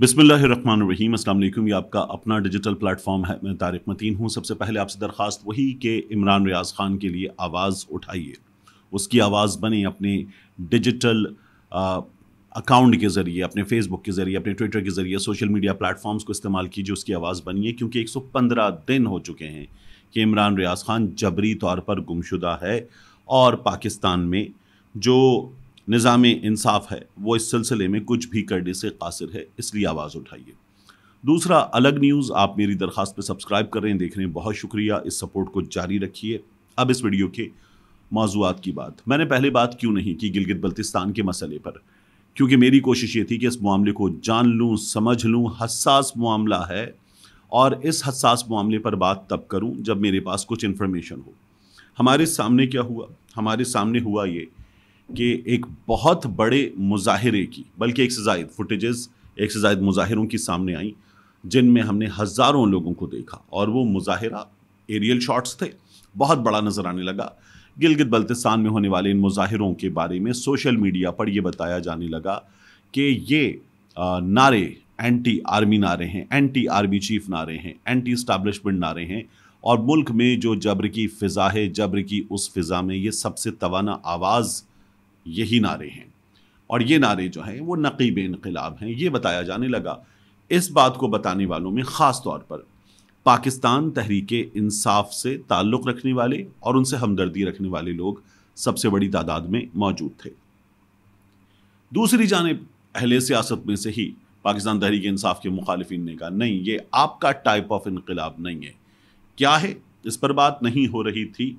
बिसमीम अल्लाम ये आपका अपना डिजिटल प्लेटफॉर्म है मैं तारिक मतीन हूँ सबसे पहले आपसे दरख्वास्त वही कि इमरान रियाज ख़ान के लिए आवाज़ उठाइए उसकी आवाज़ बने अपने डिजिटल अकाउंट के ज़रिए अपने फेसबुक के ज़रिए अपने ट्विटर के ज़रिए सोशल मीडिया प्लेटफॉर्म्स को इस्तेमाल कीजिए उसकी आवाज़ बनिए क्योंकि 115 दिन हो चुके हैं कि इमरान रियाज ख़ान जबरी तौर पर गुमशुदा है और पाकिस्तान में जो निज़ाम इंसाफ है वो इस सिलसिले में कुछ भी करने से कासिर है इसलिए आवाज़ उठाइए दूसरा अलग न्यूज़ आप मेरी दरख्वास्त पर सब्सक्राइब कर रहे हैं देख रहे हैं बहुत शुक्रिया इस सपोर्ट को जारी रखिए अब इस वीडियो के मौजूद की बात मैंने पहले बात क्यों नहीं की गिलगित बल्तिस्तान के मसले पर क्योंकि मेरी कोशिश ये थी कि इस मामले को जान लूँ समझ लूँ हसास मामला है और इस हसास मामले पर बात तब करूँ जब मेरे पास कुछ इन्फॉर्मेशन हो हमारे सामने क्या हुआ हमारे सामने हुआ ये कि एक बहुत बड़े मुजाहरे की बल्कि एक से जायद फुटेजेस एक से जायद मुजाहरों की सामने आई जिनमें हमने हज़ारों लोगों को देखा और वो मुजाहरा एरियल शॉट्स थे बहुत बड़ा नज़र आने लगा गिलगित बल्तिस्तान में होने वाले इन मुजाहरों के बारे में सोशल मीडिया पर यह बताया जाने लगा कि ये नारे एंटी आर्मी नारे हैं एंटी आर्मी चीफ नारे हैं एंटी इस्टाब्लिशमेंट नारे हैं और मुल्क में जो जबर की फ़िज़ा है जबर की उस फ़िज़ा में ये सबसे तोाना आवाज़ यही नारे हैं और ये नारे जो हैं वो नकीब इनकलाब हैं ये बताया जाने लगा इस बात को बताने वालों में ख़ास तौर पर पाकिस्तान तहरीक इंसाफ से ताल्लुक़ रखने वाले और उनसे हमदर्दी रखने वाले लोग सबसे बड़ी तादाद में मौजूद थे दूसरी जानब अहल सियासत में से ही पाकिस्तान तहरीक इंसाफ के मुखालफी ने कहा नहीं ये आपका टाइप ऑफ इनकलाब नहीं है क्या है इस पर बात नहीं हो रही थी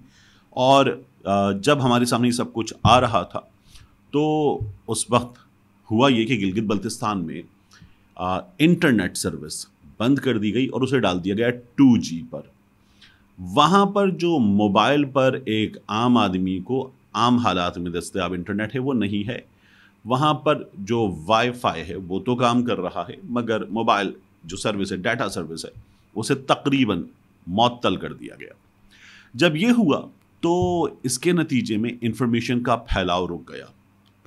और जब हमारे सामने सब कुछ आ रहा था तो उस वक्त हुआ ये कि गिलगित बल्तिस्तान में आ, इंटरनेट सर्विस बंद कर दी गई और उसे डाल दिया गया टू जी पर वहाँ पर जो मोबाइल पर एक आम आदमी को आम हालात में दस्तियाब इंटरनेट है वो नहीं है वहाँ पर जो वाईफाई है वो तो काम कर रहा है मगर मोबाइल जो सर्विस है डाटा सर्विस है उसे तकरीबन मअतल कर दिया गया जब ये हुआ तो इसके नतीजे में इंफॉर्मेशन का फैलाव रुक गया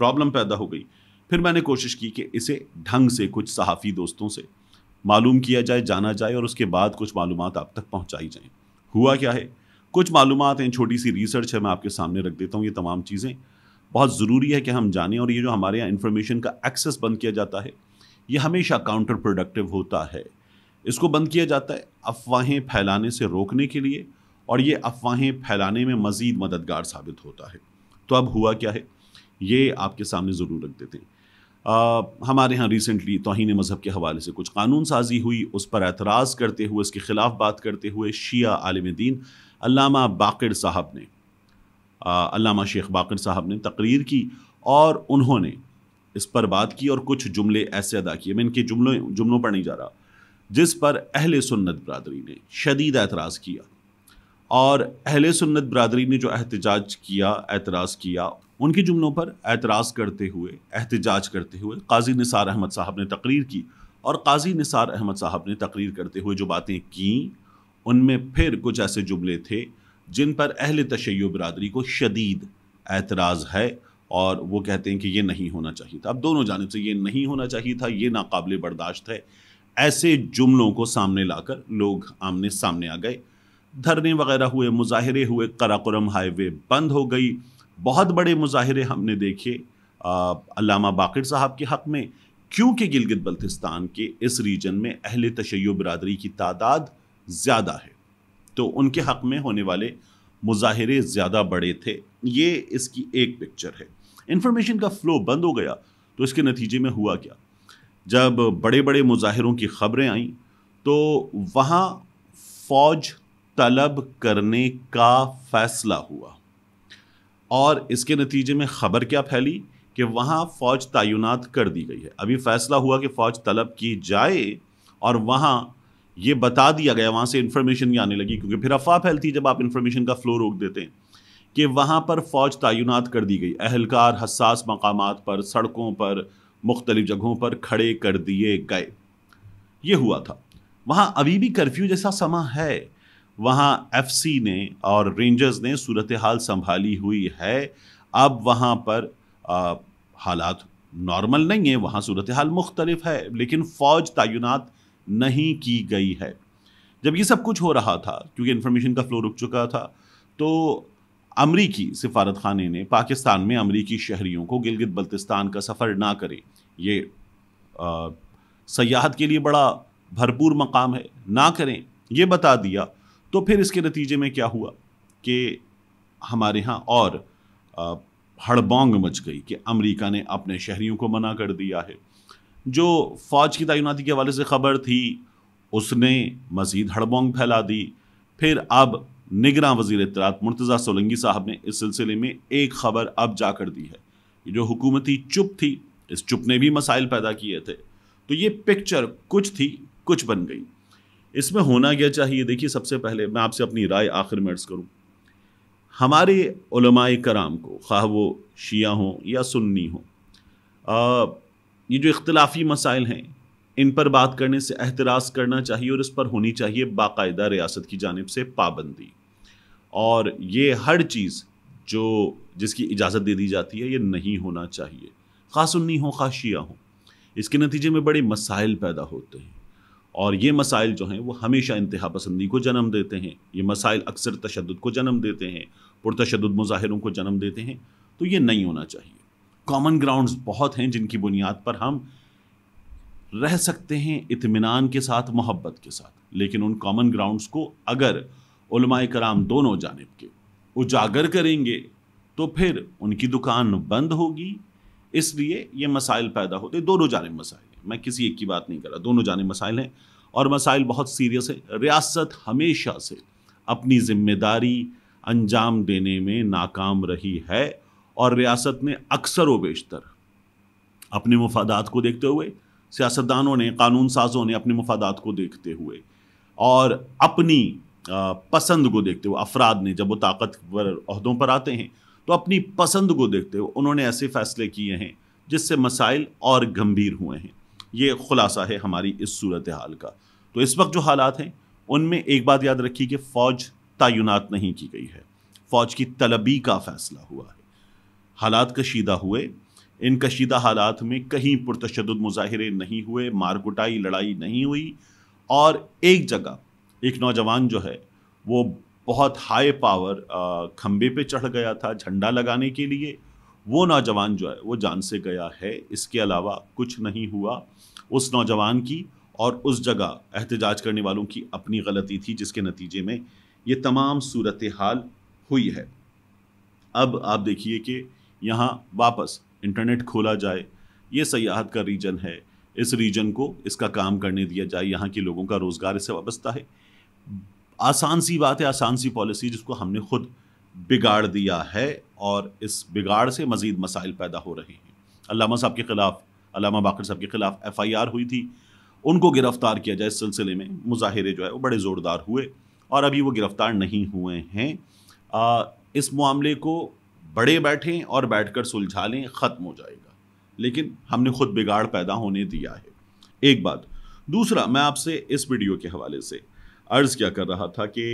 प्रॉब्लम पैदा हो गई फिर मैंने कोशिश की कि इसे ढंग से कुछ सहाफ़ी दोस्तों से मालूम किया जाए जाना जाए और उसके बाद कुछ मालूम आप तक पहुँचाई जाएँ हुआ क्या है कुछ मालूम हैं छोटी सी रिसर्च है मैं आपके सामने रख देता हूँ ये तमाम चीज़ें बहुत ज़रूरी है कि हम जानें और ये जो हमारे यहाँ इन्फॉर्मेशन का एक्सेस बंद किया जाता है ये हमेशा काउंटर प्रोडक्टिव होता है इसको बंद किया जाता है अफवाहें फैलाने से रोकने के लिए और ये अफवाहें फैलाने में मज़ीद मददगार साबित होता है तो अब हुआ क्या है ये आपके सामने ज़रूर रख देते हैं आ, हमारे यहाँ रिसेंटली तोहन मज़हब के हवाले से कुछ कानून साजी हुई उस पर एतराज़ करते हुए उसके ख़िलाफ़ बात करते हुए शिया आलम दीन अलामा बाकर साहब ने अलामा शेख बाकर साहब ने तकरीर की और उन्होंने इस पर बात की और कुछ जुमले ऐसे अदा किए मैं इनके जुमलों जुमलों पर नहीं जा रहा जिस पर अहल सुन्नत बरदरी ने शदीद एतराज़ किया और अहल सुन्नत बरदरी ने जो एहतजाज किया एतराज़ किया उनके जुमलों पर एतराज़ करते हुए एहतजाज करते हुए काजी निसार अहमद साहब ने तकरीर की और काजी निसार अहमद साहब ने तकरीर करते हुए जो बातें की उनमें फिर कुछ ऐसे जुमले थे जिन पर अहल तशैय बरदरी को शदीद एतराज़ है और वो कहते हैं कि ये नहीं होना चाहिए था अब दोनों जानब से ये नहीं होना चाहिए था ये नाकबले बर्दाश्त है ऐसे जुमलों को सामने लाकर लोग आमने सामने आ गए धरने वगैरह हुए मुजाहरे हुए कराकुरम हाईवे बंद हो गई बहुत बड़े मुजाहरे हमने देखे अलामा बाकिर साहब के हक़ में क्योंकि गिलगित बल्तिस्तान के इस रीजन में अहल तशै बरदरी की तादाद ज़्यादा है तो उनके हक़ में होने वाले मुजाहरे ज़्यादा बड़े थे ये इसकी एक पिक्चर है इन्फॉर्मेशन का फ़्लो बंद हो गया तो इसके नतीजे में हुआ क्या जब बड़े बड़े मुजाहरों की ख़बरें आईं तो वहाँ फ़ौज तलब करने का फैसला हुआ और इसके नतीजे में खबर क्या फैली कि वहाँ फ़ौज तयनत कर दी गई है अभी फैसला हुआ कि फ़ौज तलब की जाए और वहाँ ये बता दिया गया वहाँ से इन्फॉर्मेशन आने लगी क्योंकि फिर अफवाह फैलती है जब आप इन्फॉर्मेशन का फ़्लो रोक देते हैं कि वहाँ पर फ़ौज तयनत कर दी गई अहलकार हसास मकाम पर सड़कों पर मुख्तलिफ जगहों पर खड़े कर दिए गए ये हुआ था वहाँ अभी भी कर्फ्यू जैसा समा है वहाँ एफसी ने और रेंजर्स ने सूरत हाल संभाली हुई है अब वहाँ पर आ, हालात नॉर्मल नहीं है वहाँ सूरत हाल मुख्तलिफ है लेकिन फ़ौज तैनात नहीं की गई है जब ये सब कुछ हो रहा था क्योंकि इन्फॉर्मेशन का फ्लो रुक चुका था तो अमरीकी सिफारत खाने ने पाकिस्तान में अमरीकी शहरीों को गिलगित बल्तिस्तान का सफ़र ना करें ये सयाहत के लिए बड़ा भरपूर मकाम है ना करें ये बता दिया तो फिर इसके नतीजे में क्या हुआ कि हमारे यहाँ और हड़बोंग मच गई कि अमेरिका ने अपने शहरीों को मना कर दिया है जो फ़ौज की तैनाती के हवाले से खबर थी उसने मज़ीद हड़बोंग फैला दी फिर अब निगरान वजीर इतरात मुर्तज़ा सोलंगी साहब ने इस सिलसिले में एक खबर अब जा कर दी है जो हुकूमती चुप थी इस चुप ने भी मसाइल पैदा किए थे तो ये पिक्चर कुछ थी कुछ बन गई इसमें होना क्या चाहिए देखिए सबसे पहले मैं आपसे अपनी राय आखिर में अर्ज़ करूँ हमारे कराम को खा वो शिया हों या सुन्नी हों ये जो इख्तलाफी मसाइल हैं इन पर बात करने से एतराज़ करना चाहिए और इस पर होनी चाहिए बाकायदा रियासत की जानब से पाबंदी और ये हर चीज़ जो जिसकी इजाज़त दे दी जाती है ये नहीं होना चाहिए खा सुन्नी हो खा शिया हो इसके नतीजे में बड़े मसाइल पैदा होते हैं और ये मसाइल जो हैं वो हमेशा इंतहा पसंदी को जन्म देते हैं ये मसाइल अक्सर तशद को जन्म देते हैं पुरतशद मुजाहिरों को जन्म देते हैं तो ये नहीं होना चाहिए कॉमन ग्राउंड्स बहुत हैं जिनकी बुनियाद पर हम रह सकते हैं इतमान के साथ मोहब्बत के साथ लेकिन उन कॉमन ग्राउंड्स को अगर कराम दोनों जानब के उजागर करेंगे तो फिर उनकी दुकान बंद होगी इसलिए ये मसाइल पैदा होते दोनों जानब मसाइल मैं किसी एक की बात नहीं कर रहा दोनों जाने मसाइल हैं और मसाइल बहुत सीरियस है रियासत हमेशा से अपनी जिम्मेदारी अंजाम देने में नाकाम रही है और रियासत ने अक्सर व बेशतर अपने मफादात को देखते हुए सियासतदानों ने कानून साजों ने अपने मफादात को देखते हुए और अपनी पसंद को देखते हुए अफराद ने जब वो ताकतवर अहदों पर आते हैं तो अपनी पसंद को देखते हुए उन्होंने ऐसे फैसले किए हैं जिससे मसाइल और गंभीर हुए हैं ये खुलासा है हमारी इस सूरत हाल का तो इस वक्त जो हालात हैं उनमें एक बात याद रखिए कि फ़ौज तयनत नहीं की गई है फ़ौज की तलबी का फ़ैसला हुआ है हालात कशीदा हुए इन कशीदा हालात में कहीं पुरतशद मुजाहरे नहीं हुए मार कुटाई लड़ाई नहीं हुई और एक जगह एक नौजवान जो है वो बहुत हाई पावर खंबे पे चढ़ गया था झंडा लगाने के लिए वो नौजवान जो है वो जान से गया है इसके अलावा कुछ नहीं हुआ उस नौजवान की और उस जगह एहतजाज करने वालों की अपनी गलती थी जिसके नतीजे में ये तमाम सूरत हाल हुई है अब आप देखिए कि यहाँ वापस इंटरनेट खोला जाए ये सयाहत का रीजन है इस रीजन को इसका काम करने दिया जाए यहाँ के लोगों का रोज़गार इससे वाबस्ता है आसान सी बात है आसान सी पॉलिसी जिसको हमने खुद बिगाड़ दिया है और इस बिगाड़ से मज़ीद मसाइल पैदा हो रहे हैं अलामा साहब के ख़िलाफ़ अलामा बाकर साहब के ख़िलाफ़ एफ़ आई आर हुई थी उनको गिरफ़्तार किया जाए इस सिलसिले में मुजाहरे जो है वो बड़े ज़ोरदार हुए और अभी वो गिरफ़्तार नहीं हुए हैं आ, इस मामले को बड़े बैठें और बैठ कर सुलझा लें ख़त्म हो जाएगा लेकिन हमने खुद बिगाड़ पैदा होने दिया है एक बात दूसरा मैं आपसे इस वीडियो के हवाले से अर्ज़ क्या कर रहा था कि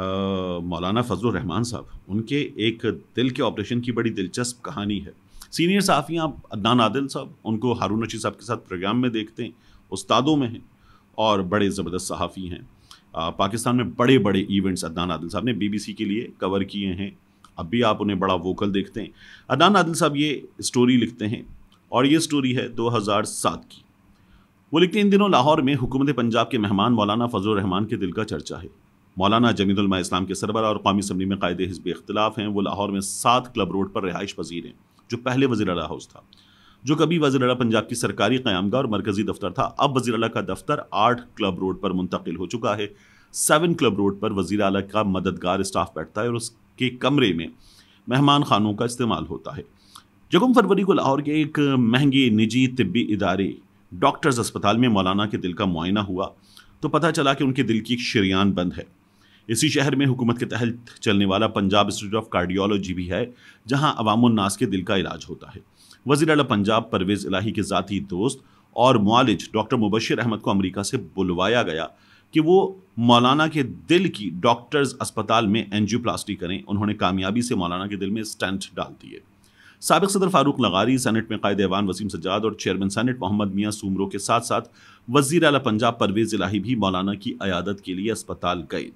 मौलाना फजल रहमान साहब उनके एक दिल के ऑपरेशन की बड़ी दिलचस्प कहानी है सीनियर साफियाँ आप अदनान आदिल साहब उनको हारून रशीद साहब के साथ प्रोग्राम में देखते हैं उस्तादों में हैं और बड़े ज़बरदस्त सहाफ़ी हैं पाकिस्तान में बड़े बड़े इवेंट्स अदनान आदिल साहब ने बीबीसी के लिए कवर किए हैं अब भी आप उन्हें बड़ा वोकल देखते हैं अदनान आदिल साहब ये स्टोरी लिखते हैं और ये स्टोरी है 2007 की वो लिखते हैं इन दिनों लाहौर में हुकूमत पंजाब के मेहमान मौलाना फजल रहमान के दिल का चर्चा है मौलाना जमीदुलमा इस्लाम के सरबरा और कौमी असम्बली में कायदे हिजब इख्तलाफ हैं वो लाहौर में सात क्लब रोड पर रिहाइश पजीर हैं जो पहले वजी अला हाउस था जो कभी वजी अला पंजाब की सरकारी क्यामगा और मरकजी दफ्तर था अब वजी अला का दफ्तर आठ क्लब रोड पर मुंतकिल हो चुका है सेवन क्लब रोड पर वजी अला का मददगार स्टाफ बैठता है और उसके कमरे में मेहमान खानों का इस्तेमाल होता है जगम फरवरी को लाहौर के एक महंगे निजी तबी इदारे डॉक्टर्स अस्पताल में मौलाना के दिल का मुआयना हुआ तो पता चला कि उनके दिल की एक शरियान बंद है इसी शहर में हुकूमत के तहत चलने वाला पंजाब इंस्टीट्यूट ऑफ कार्डियोलॉजी भी है जहां अवामनास के दिल का इलाज होता है वजी अला पंजाब परवेज़ इलाही के ज़ाती दोस्त और मालिज डॉक्टर मुबशर अहमद को अमरीका से बुलवाया गया कि वो मौलाना के दिल की डॉक्टर्स अस्पताल में एनजियोप्लास्टी करें उन्होंने कामयाबी से मौलाना के दिल में स्टेंट डाल दिए सबक सदर फारूक लगारी सैनट में कायद एवान वसीम सजाद और चेयरमैन सैनट मोहम्मद मियाँ सूमरों के साथ साथ वजीर अला पंजाब परवेज़ इलाही भी मौलाना की अयादत के लिए अस्पताल गए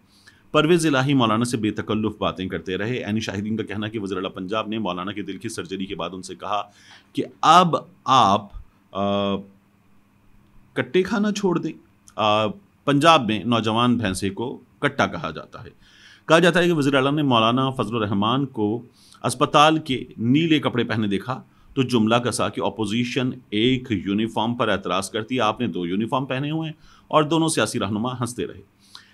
परवेज इलाही मौलाना से बेतकल्लुफ़ बातें करते रहे एनी शाहिदीन का कहना कि वजर पंजाब ने मौलाना के दिल की सर्जरी के बाद उनसे कहा कि अब आप कट्टे खाना छोड़ दें पंजाब में नौजवान भैंसे को कट्टा कहा जाता है कहा जाता है कि वजी अला ने मौलाना फजल रहमान को अस्पताल के नीले कपड़े पहने देखा तो जुमला कसा कि अपोजिशन एक यूनिफॉर्म पर एतराज़ करती आपने दो यूनिफॉर्म पहने हुए हैं और दोनों सियासी रहनुमा हंसते रहे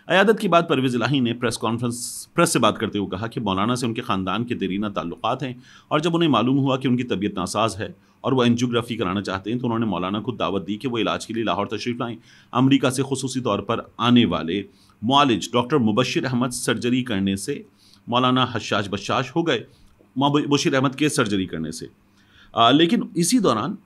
अयादत की बात परवेज़ इलाही ने प्रेस कॉन्फ्रेंस प्रेस से बात करते हुए कहा कि मौलाना से उनके ख़ानदान के देरीना ताल्लुकात हैं और जब उन्हें मालूम हुआ कि उनकी तबीयत नासाज है और वह एंजियोग्राफी कराना चाहते हैं तो उन्होंने मौलाना को दावत दी कि वो इलाज के लिए लाहौर तशरीफ़ लाएँ अमरीका से खसूस तौर पर आने वाले मालिज डॉक्टर मुबशर अहमद सर्जरी करने से मौलाना हशाश बशाश हो गए मुबशर अहमद के सर्जरी करने से आ, लेकिन इसी दौरान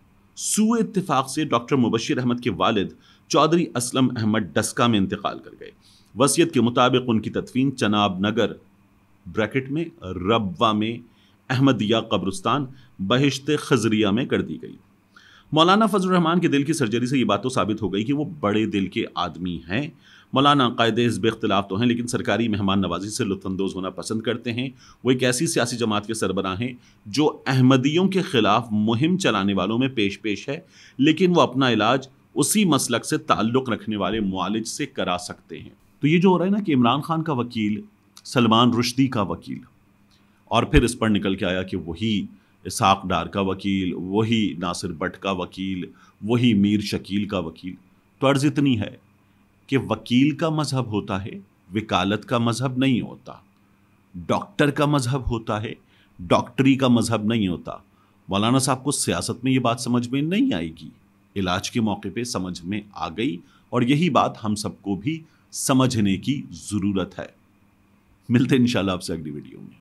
सू इतफाक़ से डॉक्टर मुबशर अहमद के वालिद चौधरी असलम अहमद डस्का में इंतकाल कर गए वसीयत के मुताबिक उनकी तदफीन चनाब नगर ब्रैकेट में रब्बा में अहमदिया कब्रस्तान बहिश्त खजरिया में कर दी गई मौलाना फजल रहमान के दिल की सर्जरी से ये बात तो साबित हो गई कि वो बड़े दिल के आदमी हैं मौलाना कायदे हिजब इख्तलाफ तो हैं लेकिन सरकारी मेहमान नवाजी से लुफानंदोज़ होना पसंद करते हैं वो एक ऐसी सियासी जमात के सरबराह हैं जो अहमदियों के ख़िलाफ़ मुहिम चलाने वालों में पेश पेश है लेकिन वो अपना इलाज उसी मसलक से ताल्लुक़ रखने वाले मालिज से करा सकते हैं तो ये जो हो रहा है ना कि इमरान खान का वकील सलमान रुश्दी का वकील और फिर इस पर निकल के आया कि वही इसाक डार का वकील वही नासिर भट्ट का वकील वही मीर शकील का वकील तो अर्ज़ इतनी है कि वकील का मज़हब होता है वकालत का मज़हब नहीं होता डॉक्टर का मज़हब होता है डॉक्टरी का मज़हब नहीं होता मौलाना साहब को सियासत में ये बात समझ में नहीं आएगी इलाज के मौके पे समझ में आ गई और यही बात हम सबको भी समझने की ज़रूरत है मिलते हैं इंशाल्लाह आपसे अगली वीडियो में